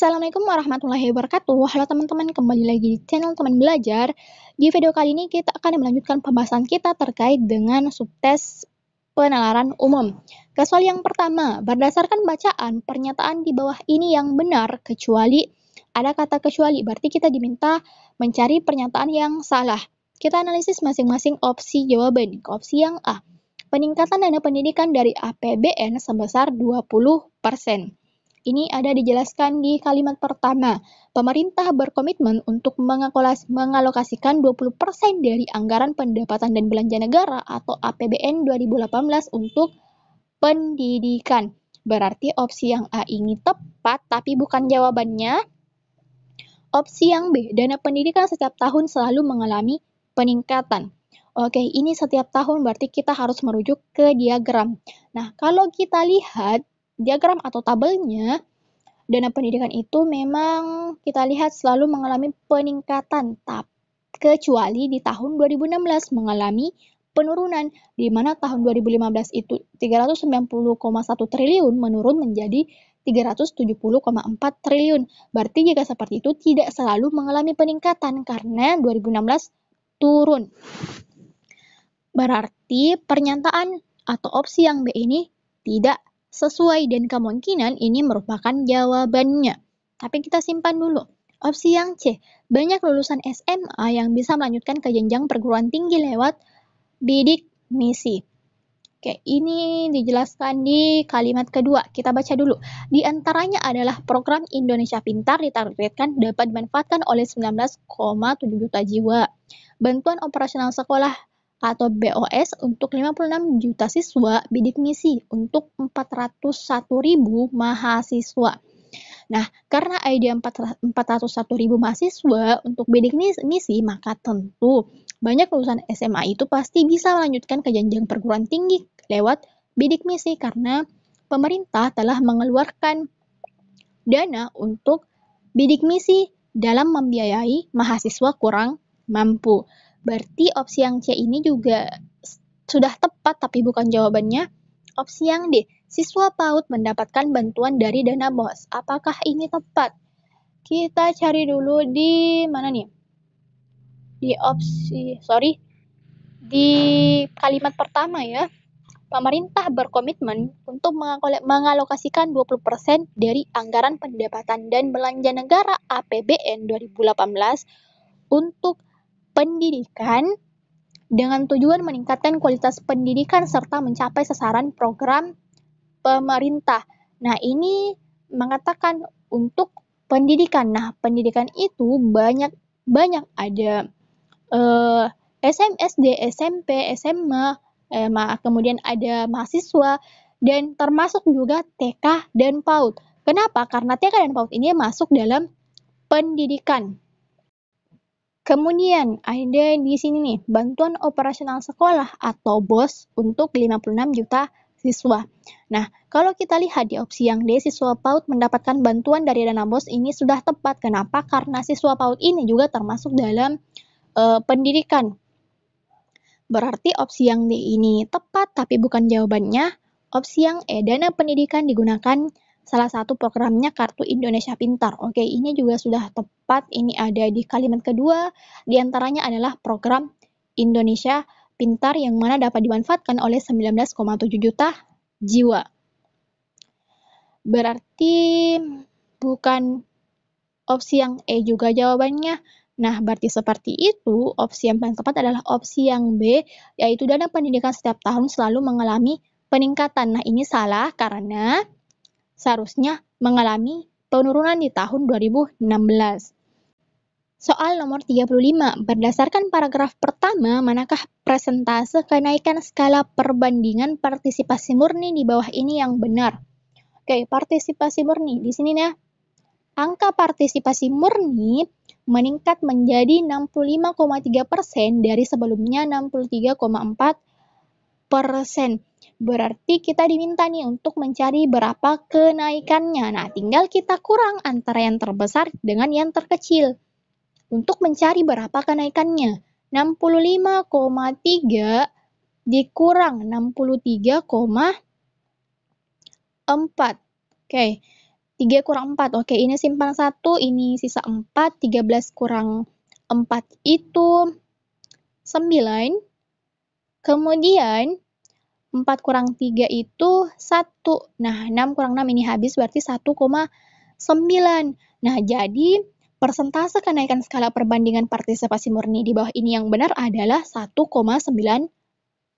Assalamualaikum warahmatullahi wabarakatuh Halo teman-teman, kembali lagi di channel teman belajar Di video kali ini kita akan melanjutkan pembahasan kita terkait dengan subtes penalaran umum soal yang pertama, berdasarkan bacaan pernyataan di bawah ini yang benar kecuali Ada kata kecuali, berarti kita diminta mencari pernyataan yang salah Kita analisis masing-masing opsi jawaban, opsi yang A Peningkatan dana pendidikan dari APBN sebesar 20 ini ada dijelaskan di kalimat pertama. Pemerintah berkomitmen untuk mengalokasikan 20% dari anggaran pendapatan dan belanja negara atau APBN 2018 untuk pendidikan. Berarti opsi yang A ini tepat tapi bukan jawabannya. Opsi yang B, dana pendidikan setiap tahun selalu mengalami peningkatan. Oke, ini setiap tahun berarti kita harus merujuk ke diagram. Nah, kalau kita lihat diagram atau tabelnya, dana pendidikan itu memang kita lihat selalu mengalami peningkatan, kecuali di tahun 2016 mengalami penurunan, di mana tahun 2015 itu 390,1 triliun menurun menjadi 370,4 triliun. Berarti jika seperti itu tidak selalu mengalami peningkatan karena 2016 turun. Berarti pernyataan atau opsi yang B ini tidak sesuai dan kemungkinan ini merupakan jawabannya. Tapi kita simpan dulu. Opsi yang C, banyak lulusan SMA yang bisa melanjutkan ke jenjang perguruan tinggi lewat bidik misi. Oke, ini dijelaskan di kalimat kedua. Kita baca dulu. Di antaranya adalah program Indonesia Pintar ditargetkan dapat dimanfaatkan oleh 19,7 juta jiwa. Bantuan operasional sekolah atau BOS untuk 56 juta siswa, bidik misi untuk 401 ribu mahasiswa. Nah, karena ID 401 ribu mahasiswa untuk bidik misi, maka tentu banyak lulusan SMA itu pasti bisa melanjutkan ke jenjang perguruan tinggi lewat bidik misi karena pemerintah telah mengeluarkan dana untuk bidik misi dalam membiayai mahasiswa kurang mampu. Berarti opsi yang C ini juga sudah tepat tapi bukan jawabannya. Opsi yang D, siswa PAUD mendapatkan bantuan dari dana BOS. Apakah ini tepat? Kita cari dulu di mana nih? Di opsi, sorry, di kalimat pertama ya. Pemerintah berkomitmen untuk mengalokasikan 20% dari anggaran pendapatan dan belanja negara APBN 2018 untuk pendidikan dengan tujuan meningkatkan kualitas pendidikan serta mencapai sasaran program pemerintah. Nah, ini mengatakan untuk pendidikan. Nah, pendidikan itu banyak banyak ada eh, SMSD, SMP, SMA, SMA, kemudian ada mahasiswa dan termasuk juga TK dan PAUD. Kenapa? Karena TK dan PAUD ini masuk dalam pendidikan. Kemudian ada di sini nih, bantuan operasional sekolah atau BOS untuk 56 juta siswa. Nah, kalau kita lihat di opsi yang D, siswa PAUD mendapatkan bantuan dari dana BOS ini sudah tepat. Kenapa? Karena siswa PAUD ini juga termasuk dalam e, pendidikan. Berarti opsi yang D ini tepat, tapi bukan jawabannya. Opsi yang E, dana pendidikan digunakan salah satu programnya Kartu Indonesia Pintar. Oke, ini juga sudah tepat. Ini ada di kalimat kedua. Di antaranya adalah program Indonesia Pintar yang mana dapat dimanfaatkan oleh 19,7 juta jiwa. Berarti bukan opsi yang E juga jawabannya. Nah, berarti seperti itu, opsi yang paling tepat adalah opsi yang B, yaitu dana pendidikan setiap tahun selalu mengalami peningkatan. Nah, ini salah karena seharusnya mengalami penurunan di tahun 2016. Soal nomor 35, berdasarkan paragraf pertama, manakah presentase kenaikan skala perbandingan partisipasi murni di bawah ini yang benar? Oke, partisipasi murni di sini ya. Angka partisipasi murni meningkat menjadi 65,3 persen dari sebelumnya 63,4 persen. Berarti kita diminta nih untuk mencari berapa kenaikannya. Nah, tinggal kita kurang antara yang terbesar dengan yang terkecil. Untuk mencari berapa kenaikannya. 65,3 dikurang 63,4. Oke, 3 kurang 4. Oke, ini simpan 1, ini sisa 4. 13 kurang 4 itu 9. Kemudian 4 kurang 3 itu 1. Nah, 6 kurang 6 ini habis berarti 1,9. Nah, jadi persentase kenaikan skala perbandingan partisipasi murni di bawah ini yang benar adalah 1,9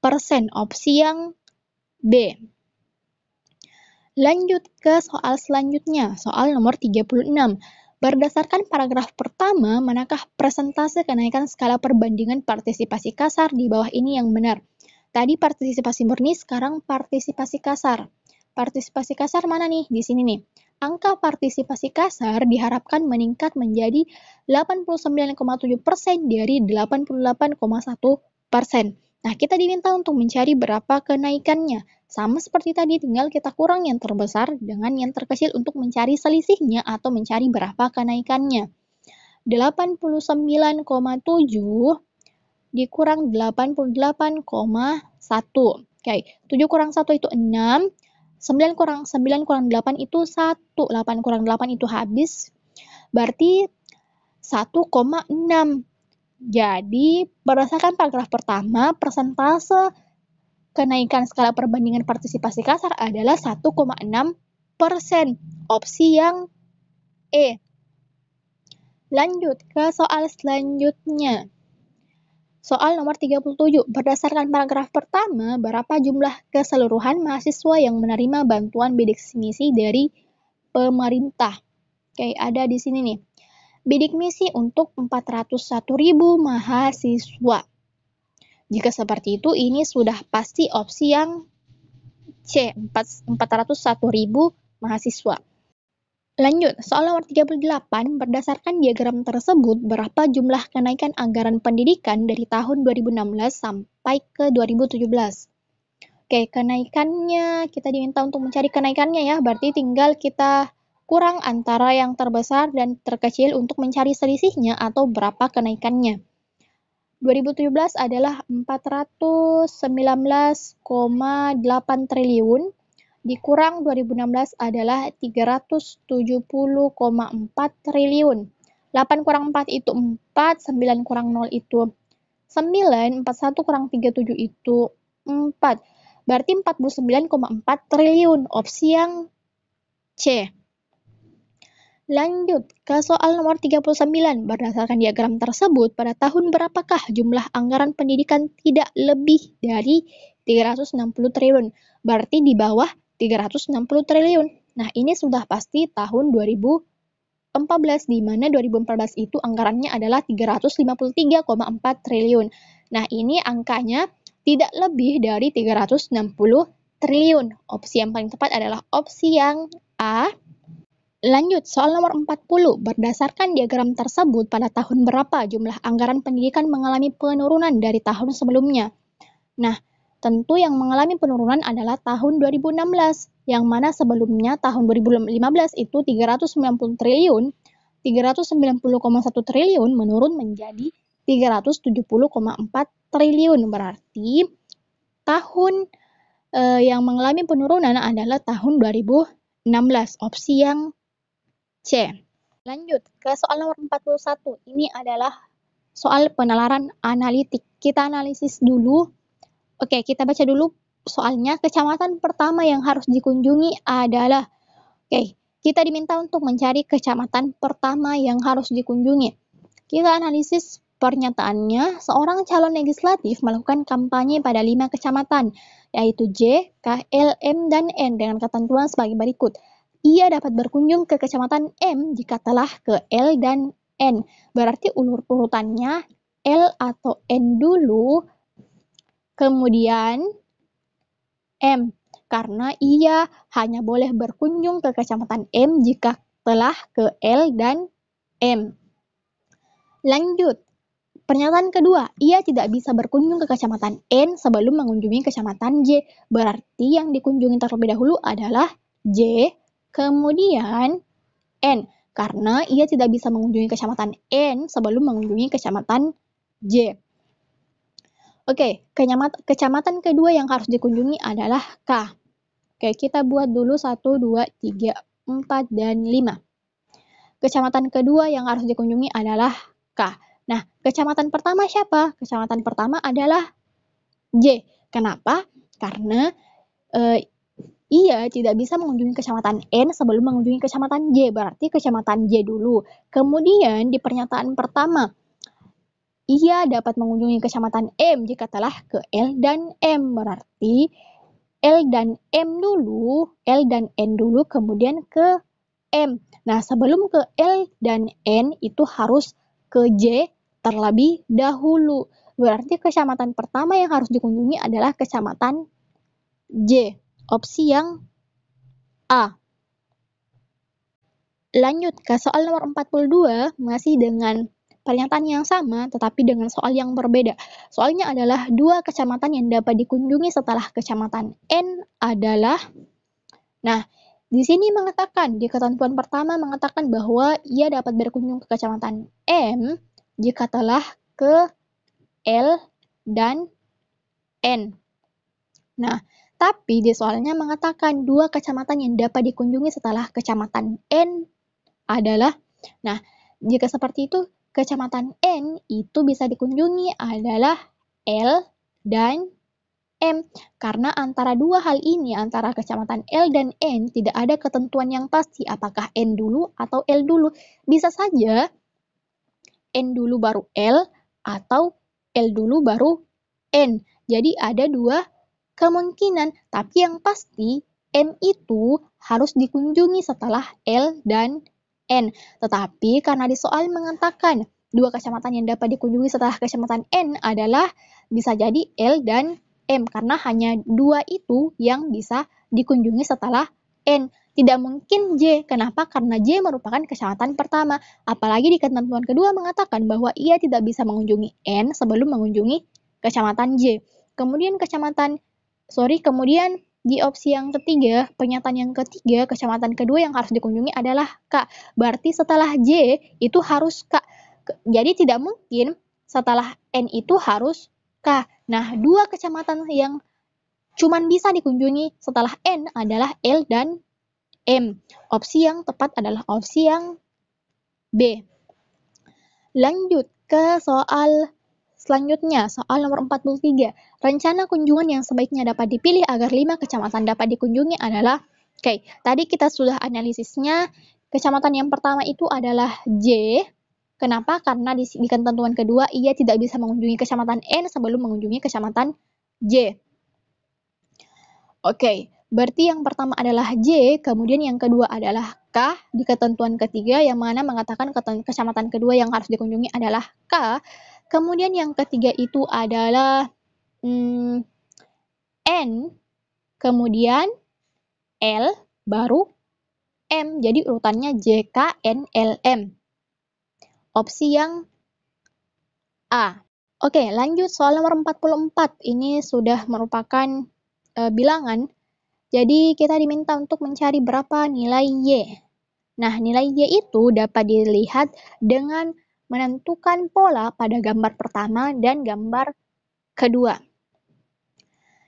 persen, opsi yang B. Lanjut ke soal selanjutnya, soal nomor 36. Berdasarkan paragraf pertama, manakah persentase kenaikan skala perbandingan partisipasi kasar di bawah ini yang benar? Tadi partisipasi murni, sekarang partisipasi kasar. Partisipasi kasar mana nih? Di sini nih. Angka partisipasi kasar diharapkan meningkat menjadi 89,7% dari 88,1%. Nah, kita diminta untuk mencari berapa kenaikannya. Sama seperti tadi, tinggal kita kurang yang terbesar dengan yang terkecil untuk mencari selisihnya atau mencari berapa kenaikannya. 89,7 dikurang 88,1. Oke, 7 kurang 1 itu 6, 9 kurang 9 kurang 8 itu 1, 8 kurang 8 itu habis, berarti 1,6. Jadi, berdasarkan paragraf pertama, persentase kenaikan skala perbandingan partisipasi kasar adalah 1,6 persen. Opsi yang E. Lanjut ke soal selanjutnya. Soal nomor 37, berdasarkan paragraf pertama, berapa jumlah keseluruhan mahasiswa yang menerima bantuan bidik misi dari pemerintah? Oke, ada di sini nih. Bidik misi untuk 401.000 mahasiswa. Jika seperti itu, ini sudah pasti opsi yang C, 401.000 mahasiswa. Lanjut, soal nomor 38, berdasarkan diagram tersebut, berapa jumlah kenaikan anggaran pendidikan dari tahun 2016 sampai ke 2017? Oke, kenaikannya kita diminta untuk mencari kenaikannya ya, berarti tinggal kita kurang antara yang terbesar dan terkecil untuk mencari selisihnya atau berapa kenaikannya. 2017 adalah 419,8 triliun, dikurang 2016 adalah 370,4 triliun. 8 kurang 4 itu 4, 9 kurang 0 itu 9, 41 kurang 37 itu 4. Berarti 49,4 triliun, opsi yang C. Lanjut ke soal nomor 39. Berdasarkan diagram tersebut, pada tahun berapakah jumlah anggaran pendidikan tidak lebih dari 360 triliun? Berarti di bawah 360 triliun. Nah, ini sudah pasti tahun 2014 di mana 2014 itu anggarannya adalah 353,4 triliun. Nah, ini angkanya tidak lebih dari 360 triliun. Opsi yang paling tepat adalah opsi yang A. Lanjut, soal nomor 40. Berdasarkan diagram tersebut, pada tahun berapa jumlah anggaran pendidikan mengalami penurunan dari tahun sebelumnya? Nah, Tentu yang mengalami penurunan adalah tahun 2016, yang mana sebelumnya tahun 2015 itu 390 triliun, 390,1 triliun menurun menjadi 370,4 triliun. Berarti tahun eh, yang mengalami penurunan adalah tahun 2016, opsi yang C. Lanjut ke soal nomor 41. Ini adalah soal penalaran analitik. Kita analisis dulu Oke, kita baca dulu soalnya. Kecamatan pertama yang harus dikunjungi adalah Oke, kita diminta untuk mencari kecamatan pertama yang harus dikunjungi. Kita analisis pernyataannya, seorang calon legislatif melakukan kampanye pada lima kecamatan, yaitu J, K, L, M, dan N dengan ketentuan sebagai berikut. Ia dapat berkunjung ke kecamatan M jika telah ke L dan N. Berarti ulur urutannya L atau N dulu, Kemudian M. Karena ia hanya boleh berkunjung ke kecamatan M jika telah ke L dan M. Lanjut, Pernyataan kedua, ia tidak bisa berkunjung ke kecamatan N sebelum mengunjungi kecamatan J. Berarti yang dikunjungi terlebih dahulu adalah J, kemudian N. Karena ia tidak bisa mengunjungi kecamatan N sebelum mengunjungi kecamatan J. Oke, kecamatan kedua yang harus dikunjungi adalah K. Oke, kita buat dulu 1, 2, 3, 4, dan 5. Kecamatan kedua yang harus dikunjungi adalah K. Nah, kecamatan pertama siapa? Kecamatan pertama adalah J. Kenapa? Karena e, eh, ia tidak bisa mengunjungi kecamatan N sebelum mengunjungi kecamatan J. Berarti kecamatan J dulu. Kemudian di pernyataan pertama, ia dapat mengunjungi kecamatan M jika telah ke L dan M. Berarti L dan M dulu, L dan N dulu kemudian ke M. Nah, sebelum ke L dan N itu harus ke J terlebih dahulu. Berarti kecamatan pertama yang harus dikunjungi adalah kecamatan J. Opsi yang A. Lanjut ke soal nomor 42 masih dengan pernyataan yang sama tetapi dengan soal yang berbeda. Soalnya adalah dua kecamatan yang dapat dikunjungi setelah kecamatan N adalah Nah, di sini mengatakan di ketentuan pertama mengatakan bahwa ia dapat berkunjung ke kecamatan M jika telah ke L dan N. Nah, tapi di soalnya mengatakan dua kecamatan yang dapat dikunjungi setelah kecamatan N adalah Nah, jika seperti itu, kecamatan N itu bisa dikunjungi adalah L dan M karena antara dua hal ini antara kecamatan L dan N tidak ada ketentuan yang pasti apakah N dulu atau L dulu. Bisa saja N dulu baru L atau L dulu baru N. Jadi ada dua kemungkinan, tapi yang pasti N itu harus dikunjungi setelah L dan N. Tetapi karena di soal mengatakan dua kecamatan yang dapat dikunjungi setelah kecamatan N adalah bisa jadi L dan M karena hanya dua itu yang bisa dikunjungi setelah N. Tidak mungkin J. Kenapa? Karena J merupakan kecamatan pertama. Apalagi di ketentuan kedua mengatakan bahwa ia tidak bisa mengunjungi N sebelum mengunjungi kecamatan J. Kemudian kecamatan, sorry, kemudian di opsi yang ketiga, pernyataan yang ketiga, kecamatan kedua yang harus dikunjungi adalah K. Berarti setelah J itu harus K. Jadi tidak mungkin setelah N itu harus K. Nah, dua kecamatan yang cuman bisa dikunjungi setelah N adalah L dan M. Opsi yang tepat adalah opsi yang B. Lanjut ke soal Selanjutnya, soal nomor 43. Rencana kunjungan yang sebaiknya dapat dipilih agar 5 kecamatan dapat dikunjungi adalah Oke, okay, tadi kita sudah analisisnya. Kecamatan yang pertama itu adalah J. Kenapa? Karena di, di ketentuan kedua ia tidak bisa mengunjungi kecamatan N sebelum mengunjungi kecamatan J. Oke, okay, berarti yang pertama adalah J, kemudian yang kedua adalah K di ketentuan ketiga yang mana mengatakan kecamatan kedua yang harus dikunjungi adalah K. Kemudian yang ketiga itu adalah hmm, N, kemudian L, baru M. Jadi urutannya JKNLM. Opsi yang A. Oke, lanjut soal nomor 44. Ini sudah merupakan e, bilangan. Jadi kita diminta untuk mencari berapa nilai Y. Nah, nilai Y itu dapat dilihat dengan menentukan pola pada gambar pertama dan gambar kedua.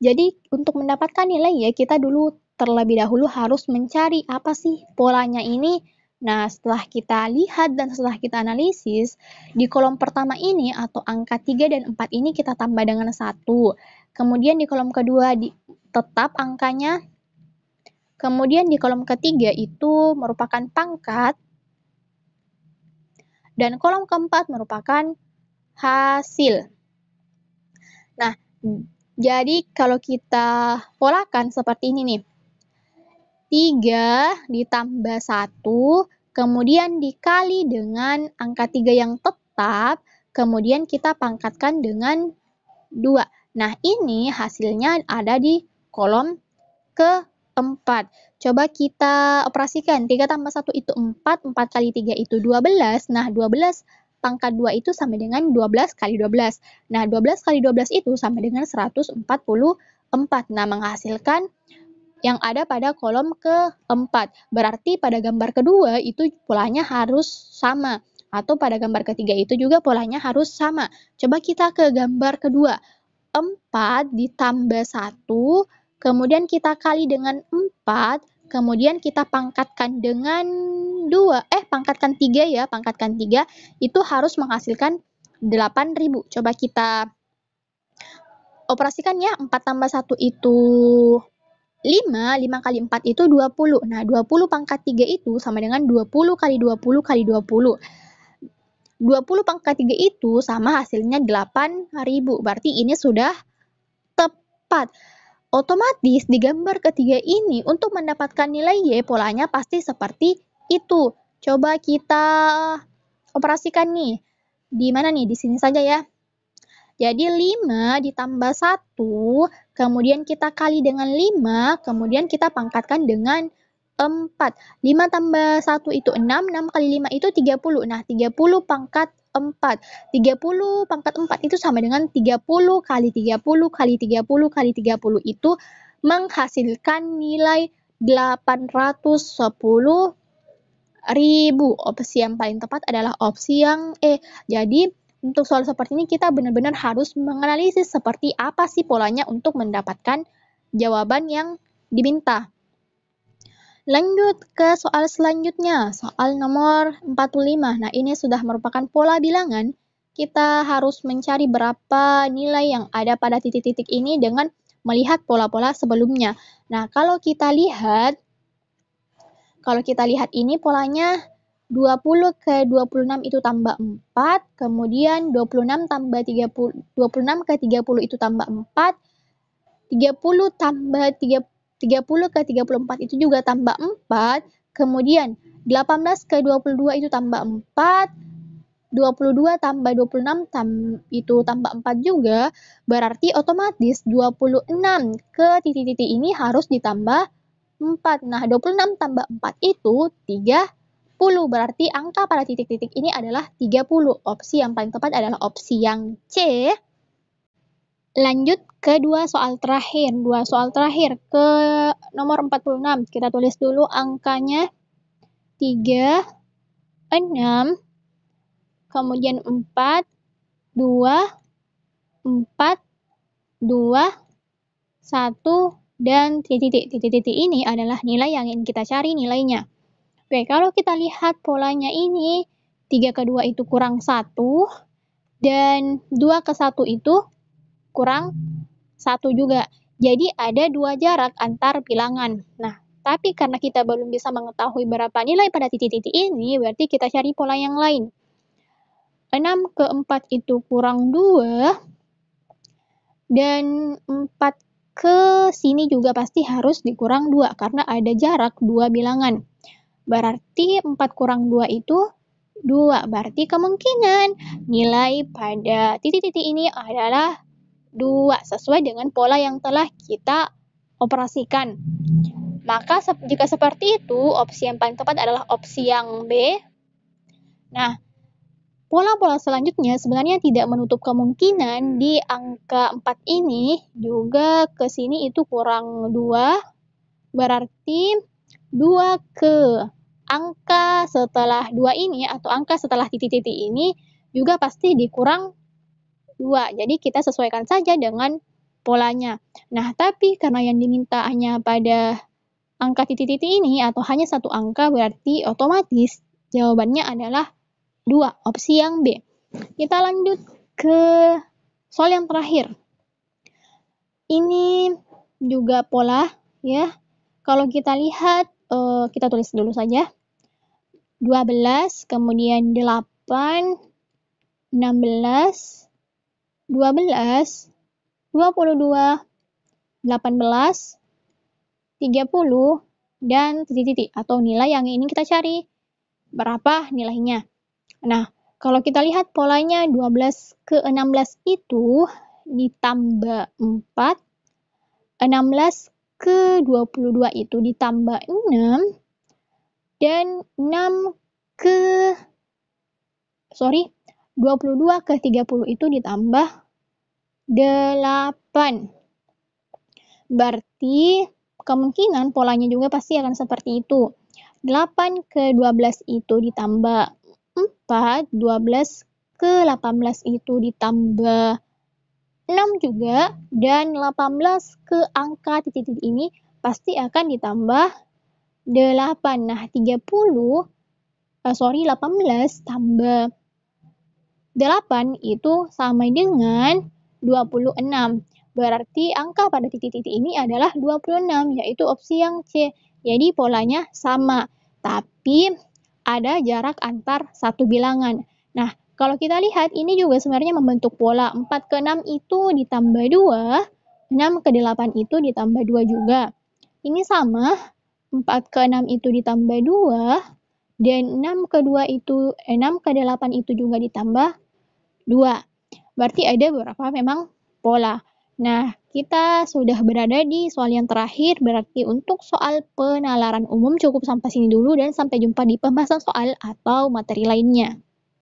Jadi untuk mendapatkan nilai ya kita dulu terlebih dahulu harus mencari apa sih polanya ini. Nah, setelah kita lihat dan setelah kita analisis, di kolom pertama ini atau angka 3 dan 4 ini kita tambah dengan 1. Kemudian di kolom kedua di, tetap angkanya. Kemudian di kolom ketiga itu merupakan pangkat dan kolom keempat merupakan hasil. Nah, jadi kalau kita polakan seperti ini nih. 3 ditambah 1, kemudian dikali dengan angka 3 yang tetap, kemudian kita pangkatkan dengan 2. Nah, ini hasilnya ada di kolom ke 4. Coba kita operasikan. 3 tambah 1 itu 4, 4 kali 3 itu 12. Nah, 12 pangkat 2 itu sama dengan 12 kali 12. Nah, 12 kali 12 itu sama dengan 144. Nah, menghasilkan yang ada pada kolom keempat. Berarti pada gambar kedua itu polanya harus sama. Atau pada gambar ketiga itu juga polanya harus sama. Coba kita ke gambar kedua. 4 ditambah 1 Kemudian kita kali dengan 4, kemudian kita pangkatkan dengan 2, eh pangkatkan 3 ya, pangkatkan 3, itu harus menghasilkan 8000. Coba kita operasikan ya, 4 tambah 1 itu 5, 5 kali 4 itu 20. Nah, 20 pangkat 3 itu sama dengan 20 kali 20 kali 20. 20 pangkat 3 itu sama hasilnya 8000. Berarti ini sudah tepat. Otomatis di gambar ketiga ini untuk mendapatkan nilai Y polanya pasti seperti itu. Coba kita operasikan nih. Di mana nih? Di sini saja ya. Jadi 5 ditambah 1, kemudian kita kali dengan 5, kemudian kita pangkatkan dengan 4. 5 tambah 1 itu 6, 6 kali 5 itu 30. Nah, 30 pangkat 4. 30 pangkat 4 itu sama dengan 30 kali 30 kali 30 kali 30 itu menghasilkan nilai 810 ribu. Opsi yang paling tepat adalah opsi yang E. Jadi, untuk soal seperti ini kita benar-benar harus menganalisis seperti apa sih polanya untuk mendapatkan jawaban yang diminta. Lanjut ke soal selanjutnya, soal nomor 45. Nah, ini sudah merupakan pola bilangan. Kita harus mencari berapa nilai yang ada pada titik-titik ini dengan melihat pola-pola sebelumnya. Nah, kalau kita lihat, kalau kita lihat ini polanya 20 ke 26 itu tambah 4, kemudian 26 tambah 30, 26 ke 30 itu tambah 4, 30 tambah 30 30 ke 34 itu juga tambah 4. Kemudian 18 ke 22 itu tambah 4. 22 tambah 26 tam, itu tambah 4 juga. Berarti otomatis 26 ke titik-titik ini harus ditambah 4. Nah, 26 tambah 4 itu 30. Berarti angka pada titik-titik ini adalah 30. Opsi yang paling tepat adalah opsi yang C. Lanjut ke dua soal terakhir. Dua soal terakhir ke nomor 46. Kita tulis dulu angkanya 3, 6, kemudian 4, 2, 4, 2, 1, dan titik-titik. Titik-titik ini adalah nilai yang ingin kita cari nilainya. Oke, kalau kita lihat polanya ini, 3 ke 2 itu kurang 1, dan 2 ke 1 itu kurang satu juga. Jadi ada dua jarak antar bilangan. Nah, tapi karena kita belum bisa mengetahui berapa nilai pada titik-titik ini, berarti kita cari pola yang lain. 6 ke 4 itu kurang 2, dan 4 ke sini juga pasti harus dikurang 2, karena ada jarak dua bilangan. Berarti 4 kurang 2 itu 2, berarti kemungkinan nilai pada titik-titik ini adalah dua sesuai dengan pola yang telah kita operasikan. Maka jika seperti itu, opsi yang paling tepat adalah opsi yang B. Nah, pola-pola selanjutnya sebenarnya tidak menutup kemungkinan di angka 4 ini juga ke sini itu kurang 2 berarti 2 ke angka setelah 2 ini atau angka setelah titik-titik ini juga pasti dikurang dua. Jadi kita sesuaikan saja dengan polanya. Nah, tapi karena yang diminta hanya pada angka titik-titik ini atau hanya satu angka berarti otomatis jawabannya adalah dua, opsi yang B. Kita lanjut ke soal yang terakhir. Ini juga pola ya. Kalau kita lihat eh, kita tulis dulu saja. 12, kemudian 8, 16, 12, 22, 18, 30 dan titik-titik atau nilai yang ini kita cari. Berapa nilainya? Nah, kalau kita lihat polanya 12 ke 16 itu ditambah 4, 16 ke 22 itu ditambah 6, dan 6 ke sorry 22 ke 30 itu ditambah 8. Berarti kemungkinan polanya juga pasti akan seperti itu. 8 ke 12 itu ditambah 4, 12 ke 18 itu ditambah 6 juga, dan 18 ke angka titik-titik ini pasti akan ditambah 8. Nah, 30, uh, eh, sorry, 18 tambah 8 itu sama dengan 26. Berarti angka pada titik-titik ini adalah 26, yaitu opsi yang C. Jadi polanya sama, tapi ada jarak antar satu bilangan. Nah, kalau kita lihat ini juga sebenarnya membentuk pola 4 ke 6 itu ditambah 2, 6 ke 8 itu ditambah 2 juga. Ini sama, 4 ke 6 itu ditambah 2, dan 6 ke 2 itu, eh, 6 ke 8 itu juga ditambah Dua, berarti ada beberapa memang pola. Nah, kita sudah berada di soal yang terakhir, berarti untuk soal penalaran umum cukup sampai sini dulu dan sampai jumpa di pembahasan soal atau materi lainnya.